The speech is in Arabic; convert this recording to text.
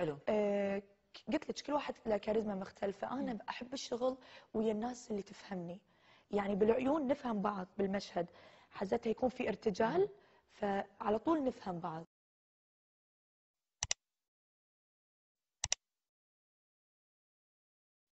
حلو آه، قلت لك كل واحد له كاريزما مختلفه انا احب الشغل ويا الناس اللي تفهمني يعني بالعيون نفهم بعض بالمشهد حزتها يكون في ارتجال فعلى طول نفهم بعض